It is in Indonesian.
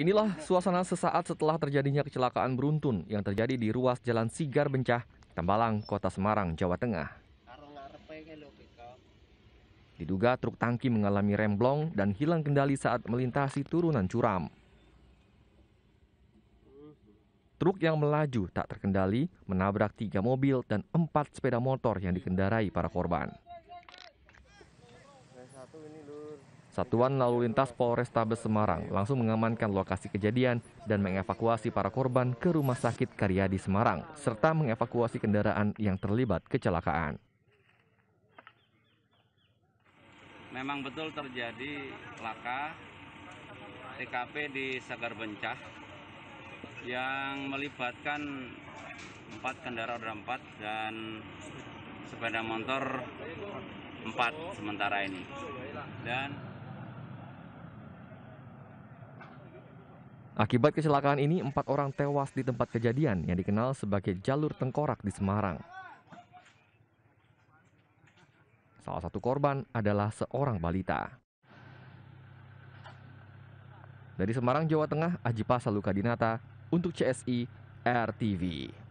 Inilah suasana sesaat setelah terjadinya kecelakaan beruntun yang terjadi di ruas Jalan Sigar Bencah, Tembalang, Kota Semarang, Jawa Tengah. Diduga truk tangki mengalami remblong dan hilang kendali saat melintasi turunan curam. Truk yang melaju tak terkendali menabrak tiga mobil dan empat sepeda motor yang dikendarai para korban. Satuan Lalu Lintas Polrestabes Semarang langsung mengamankan lokasi kejadian dan mengevakuasi para korban ke Rumah Sakit Karyadi Semarang, serta mengevakuasi kendaraan yang terlibat kecelakaan. Memang betul terjadi laka TKP di Sagar Bencah yang melibatkan empat kendaraan roda empat dan sepeda motor empat sementara ini. Dan Akibat kecelakaan ini, empat orang tewas di tempat kejadian yang dikenal sebagai jalur tengkorak di Semarang. Salah satu korban adalah seorang balita. Dari Semarang, Jawa Tengah, Aji Pasal Luka Dinata, untuk CSI RTV.